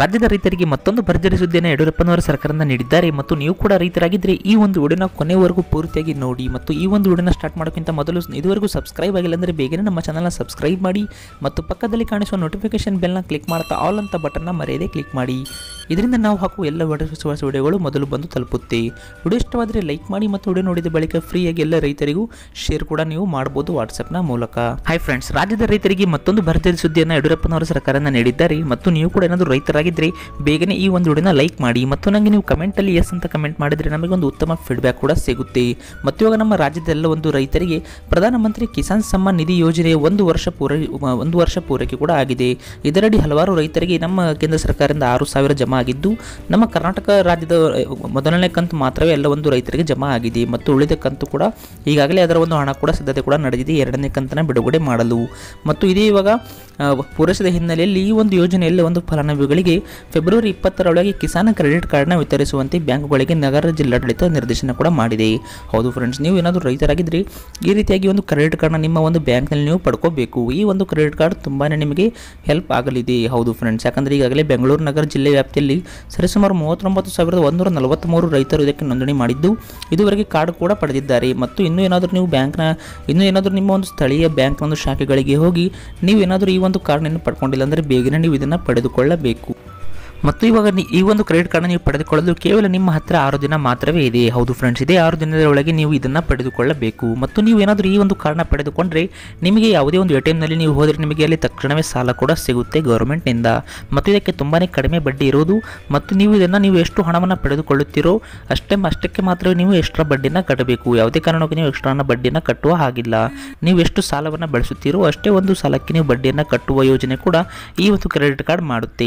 ರಾಜ್ಯದ ರೈತರಿಗೆ ಮತ್ತೊಂದು ಭರ್ಜರಿ ಸುದ್ದಿಯನ್ನು ಯಡಿಯೂರಪ್ಪನವರ ಸರ್ಕಾರದಿಂದ ನೀಡಿದ್ದಾರೆ ಮತ್ತು ನೀವು ಕೂಡ ರೈತರಾಗಿದ್ದರೆ ಈ ಒಂದು ವಿಡಿಯೋನ ಕೊನೆವರೆಗೂ ಪೂರ್ತಿಯಾಗಿ ನೋಡಿ ಮತ್ತು ಈ ಒಂದು ವಿಡಿಯೋನ ಸ್ಟಾರ್ಟ್ ಮಾಡೋಕ್ಕಿಂತ ಮೊದಲು ಇದುವರೆಗೂ ಸಬ್ಸ್ಕ್ರೈಬ್ ಆಗಿಲ್ಲ ಅಂದರೆ ಬೇಗನೆ ನಮ್ಮ ಚಾನಲ್ನ ಸಬ್ಸ್ಕ್ರೈಬ್ ಮಾಡಿ ಮತ್ತು ಪಕ್ಕದಲ್ಲಿ ಕಾಣಿಸುವ ನೋಟಿಫಿಕೇಶನ್ ಬೆಲ್ನ ಕ್ಲಿಕ್ ಮಾಡ್ತಾ ಆಲ್ ಅಂತ ಬಟನ್ನ ಮರೆಯದೆ ಕ್ಲಿಕ್ ಮಾಡಿ ಇದರಿಂದ ನಾವು ಹಾಕುವ ಎಲ್ಲ ವಾಟರ್ ವಿಡಿಯೋಗಳು ಮೊದಲು ಬಂದು ತಲುಪುತ್ತೆ ವಿಡಿಯೋ ಇಷ್ಟವಾದರೆ ಲೈಕ್ ಮಾಡಿ ಮತ್ತು ವಿಡಿಯೋ ನೋಡಿದ ಬಳಿಕ ಫ್ರೀಯಾಗಿ ಎಲ್ಲ ರೈತರಿಗೂ ಶೇರ್ ಕೂಡ ನೀವು ಮಾಡಬಹುದು ವಾಟ್ಸಪ್ನ ಮೂಲಕ ಹೈ ಫ್ರೆಂಡ್ಸ್ ರಾಜ್ಯದ ರೈತರಿಗೆ ಮತ್ತೊಂದು ಭರ್ಜರಿ ಸುದ್ದಿಯನ್ನು ಯಡಿಯೂರಪ್ಪನವರ ಸರ್ಕಾರನ ನೀಡಿದ್ದಾರೆ ಮತ್ತು ನೀವು ಕೂಡ ಏನಾದರೂ ರೈತರಾಗಿದ್ದರೆ ಬೇಗನೆ ಈ ಒಂದು ವಿಡಿಯೋನ ಲೈಕ್ ಮಾಡಿ ಮತ್ತು ನನಗೆ ನೀವು ಕಮೆಂಟಲ್ಲಿ ಎಸ್ ಅಂತ ಕಮೆಂಟ್ ಮಾಡಿದರೆ ಒಂದು ಉತ್ತಮ ಫೀಡ್ಬ್ಯಾಕ್ ಕೂಡ ಸಿಗುತ್ತೆ ಮತ್ತು ಇವಾಗ ನಮ್ಮ ರಾಜ್ಯದ ಎಲ್ಲ ಒಂದು ರೈತರಿಗೆ ಪ್ರಧಾನಮಂತ್ರಿ ಕಿಸಾನ್ ಸಮ್ಮಾನ್ ನಿಧಿ ಯೋಜನೆಯ ಒಂದು ವರ್ಷ ಪೂರೈ ಒಂದು ವರ್ಷ ಪೂರೈಕೆ ಕೂಡ ಆಗಿದೆ ಇದರಡಿ ಹಲವಾರು ರೈತರಿಗೆ ನಮ್ಮ ಕೇಂದ್ರ ಸರ್ಕಾರದಿಂದ ಆರು ಸಾವಿರ ಜಮಾ ಆಗಿದ್ದು ನಮ್ಮ ಕರ್ನಾಟಕ ರಾಜ್ಯದ ಮೊದಲನೇ ಕಂತು ಮಾತ್ರವೇ ಎಲ್ಲ ಒಂದು ರೈತರಿಗೆ ಜಮಾ ಆಗಿದೆ ಮತ್ತು ಉಳಿದ ಕಂತು ಕೂಡ ಈಗಾಗಲೇ ಅದರ ಒಂದು ಹಣ ಕೂಡ ಸಿದ್ಧತೆ ಕೂಡ ನಡೆದಿದೆ ಎರಡನೇ ಕಂತನ್ನು ಬಿಡುಗಡೆ ಮಾಡಲು ಮತ್ತು ಇದೇ ಇವಾಗ ಪೂರೈಸಿದ ಹಿನ್ನೆಲೆಯಲ್ಲಿ ಈ ಒಂದು ಯೋಜನೆಯಲ್ಲಿ ಒಂದು ಫಲಾನುಭವಿಗಳಿಗೆ ಫೆಬ್ರವರಿ ಇಪ್ಪತ್ತರೊಳಗೆ ಕಿಸಾನ್ ಕ್ರೆಡಿಟ್ ಕಾರ್ಡ್ನ ವಿತರಿಸುವಂತೆ ಬ್ಯಾಂಕ್ಗಳಿಗೆ ನಗರ ಜಿಲ್ಲಾಡಳಿತ ನಿರ್ದೇಶನ ಕೂಡ ಮಾಡಿದೆ ಹೌದು ಫ್ರೆಂಡ್ಸ್ ನೀವು ಏನಾದರೂ ರೈತರಾಗಿದ್ದರೆ ಈ ರೀತಿಯಾಗಿ ಒಂದು ಕ್ರೆಡಿಟ್ ಕಾರ್ಡ್ನ ನಿಮ್ಮ ಒಂದು ಬ್ಯಾಂಕ್ನಲ್ಲಿ ನೀವು ಪಡ್ಕೋಬೇಕು ಈ ಒಂದು ಕ್ರೆಡಿಟ್ ಕಾರ್ಡ್ ತುಂಬಾ ನಿಮಗೆ ಹೆಲ್ಪ್ ಆಗಲಿದೆ ಹೌದು ಫ್ರೆಂಡ್ಸ್ ಯಾಕಂದರೆ ಈಗಾಗಲೇ ಬೆಂಗಳೂರು ನಗರ ಜಿಲ್ಲೆ ವ್ಯಾಪ್ತಿಯಲ್ಲಿ ಸರಿಸುಮಾರು ಮೂವತ್ತೊಂಬತ್ತು ಸಾವಿರದ ಒಂದೂರ ನಲವತ್ತ್ಮೂರು ರೈತರು ಇದಕ್ಕೆ ನೋಂದಣಿ ಮಾಡಿದ್ದು ಇದುವರೆಗೆ ಕಾರ್ಡ್ ಕೂಡ ಪಡೆದಿದ್ದಾರೆ ಮತ್ತು ಇನ್ನೂ ಏನಾದರೂ ನೀವು ಬ್ಯಾಂಕ್ನ ಇನ್ನೂ ಏನಾದರೂ ನಿಮ್ಮ ಒಂದು ಸ್ಥಳೀಯ ಬ್ಯಾಂಕ್ನ ಒಂದು ಶಾಖೆಗಳಿಗೆ ಹೋಗಿ ನೀವು ಏನಾದರೂ ಈ ಒಂದು ಕಾರಣವನ್ನು ಪಡ್ಕೊಂಡಿಲ್ಲ ಅಂದರೆ ಬೇಗನೆ ನೀವು ಇದನ್ನು ಪಡೆದುಕೊಳ್ಳಬೇಕು ಮತ್ತು ಇವಾಗ ಈ ಒಂದು ಕ್ರೆಡಿಟ್ ಕಾರ್ಡ್ ನೀವು ಪಡೆದುಕೊಳ್ಳಲು ಕೇವಲ ನಿಮ್ಮ ಹತ್ರ ಆರು ದಿನ ಮಾತ್ರವೇ ಇದೆ ಹೌದು ಫ್ರೆಂಡ್ಸ್ ಇದೇ ಆರು ದಿನದ ಒಳಗೆ ನೀವು ಇದನ್ನು ಪಡೆದುಕೊಳ್ಳಬೇಕು ಮತ್ತು ನೀವು ಏನಾದರೂ ಈ ಒಂದು ಕಾರ್ಡ್ನ ಪಡೆದುಕೊಂಡ್ರೆ ನಿಮಗೆ ಯಾವುದೇ ಒಂದು ಎ ಟಿ ಎಂನಲ್ಲಿ ನೀವು ಹೋದರೆ ನಿಮಗೆ ಅಲ್ಲಿ ತಕ್ಷಣವೇ ಸಾಲ ಕೂಡ ಸಿಗುತ್ತೆ ಗೌರ್ಮೆಂಟ್ನಿಂದ ಮತ್ತು ಇದಕ್ಕೆ ತುಂಬಾ ಕಡಿಮೆ ಬಡ್ಡಿ ಇರೋದು ಮತ್ತು ನೀವು ಇದನ್ನು ನೀವು ಎಷ್ಟು ಹಣವನ್ನು ಪಡೆದುಕೊಳ್ಳುತ್ತೀರೋ ಅಷ್ಟೇ ಅಷ್ಟಕ್ಕೆ ಮಾತ್ರವೇ ನೀವು ಎಕ್ಸ್ಟ್ರಾ ಬಡ್ಡಿನ ಕಟ್ಟಬೇಕು ಯಾವುದೇ ಕಾರಣಕ್ಕೂ ನೀವು ಎಕ್ಸ್ಟ್ರಾ ಬಡ್ಡಿಯನ್ನು ಕಟ್ಟುವ ಹಾಗಿಲ್ಲ ನೀವು ಎಷ್ಟು ಸಾಲವನ್ನು ಬಳಸುತ್ತೀರೋ ಅಷ್ಟೇ ಒಂದು ಸಾಲಕ್ಕೆ ನೀವು ಬಡ್ಡಿಯನ್ನು ಕಟ್ಟುವ ಯೋಜನೆ ಕೂಡ ಈ ಒಂದು ಕ್ರೆಡಿಟ್ ಕಾರ್ಡ್ ಮಾಡುತ್ತೆ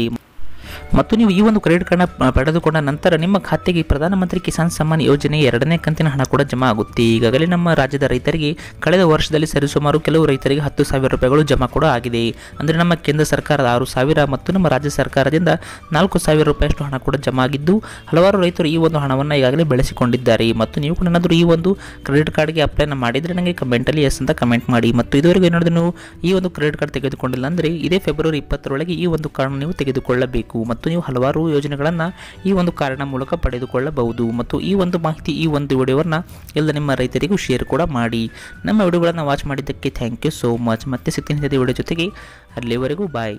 ಮತ್ತು ನೀವು ಈ ಒಂದು ಕ್ರೆಡಿಟ್ ಕಾರ್ಡ್ನ ಪಡೆದುಕೊಂಡ ನಂತರ ನಿಮ್ಮ ಖಾತೆಗೆ ಪ್ರಧಾನಮಂತ್ರಿ ಕಿಸಾನ್ ಸಮ್ಮಾನ್ ಯೋಜನೆ ಎರಡನೇ ಕಂತಿನ ಹಣ ಕೂಡ ಜಮಾ ಆಗುತ್ತೆ ಈಗಾಗಲೇ ನಮ್ಮ ರಾಜ್ಯದ ರೈತರಿಗೆ ಕಳೆದ ವರ್ಷದಲ್ಲಿ ಸರಿಸುಮಾರು ಕೆಲವು ರೈತರಿಗೆ ಹತ್ತು ಸಾವಿರ ರೂಪಾಯಿಗಳು ಜಮಾ ಕೂಡ ಆಗಿದೆ ಅಂದರೆ ನಮ್ಮ ಕೇಂದ್ರ ಸರ್ಕಾರದ ಆರು ಸಾವಿರ ಮತ್ತು ನಮ್ಮ ರಾಜ್ಯ ಸರ್ಕಾರದಿಂದ ನಾಲ್ಕು ಸಾವಿರ ರೂಪಾಯಿಯಷ್ಟು ಹಣ ಕೂಡ ಜಮಾ ಆಗಿದ್ದು ಹಲವಾರು ರೈತರು ಈ ಒಂದು ಹಣವನ್ನು ಈಗಾಗಲೇ ಬೆಳೆಸಿಕೊಂಡಿದ್ದಾರೆ ಮತ್ತು ನೀವು ಕೂಡ ಏನಾದರೂ ಈ ಒಂದು ಕ್ರೆಡಿಟ್ ಕಾರ್ಡ್ಗೆ ಅಪ್ಲೈನ ಮಾಡಿದರೆ ನನಗೆ ಕಮೆಂಟಲ್ಲಿ ಎಸ್ ಅಂತ ಕಮೆಂಟ್ ಮಾಡಿ ಮತ್ತು ಇದುವರೆಗೂ ಏನಾದರೂ ನೀವು ಈ ಒಂದು ಕ್ರೆಡಿಟ್ ಕಾರ್ಡ್ ತೆಗೆದುಕೊಂಡಿಲ್ಲ ಅಂದರೆ ಇದೇ ಫೆಬ್ರವರಿ ಇಪ್ಪತ್ತರೊಳಗೆ ಈ ಒಂದು ಕಾರ್ಡ್ ನೀವು ತೆಗೆದುಕೊಳ್ಳಬೇಕು ಮತ್ತು ನೀವು ಹಲವಾರು ಯೋಜನೆಗಳನ್ನು ಈ ಒಂದು ಕಾರಣ ಮೂಲಕ ಪಡೆದುಕೊಳ್ಳಬಹುದು ಮತ್ತು ಈ ಒಂದು ಮಾಹಿತಿ ಈ ಒಂದು ವಿಡಿಯೋವನ್ನು ಎಲ್ಲ ನಿಮ್ಮ ರೈತರಿಗೂ ಶೇರ್ ಕೂಡ ಮಾಡಿ ನಮ್ಮ ವಿಡಿಯೋಗಳನ್ನು ವಾಚ್ ಮಾಡಿದ್ದಕ್ಕೆ ಥ್ಯಾಂಕ್ ಯು ಸೋ ಮಚ್ ಮತ್ತೆ ಸಿಗ್ತೀನಿ ವಿಡಿಯೋ ಜೊತೆಗೆ ಅಲ್ಲಿವರೆಗೂ ಬಾಯ್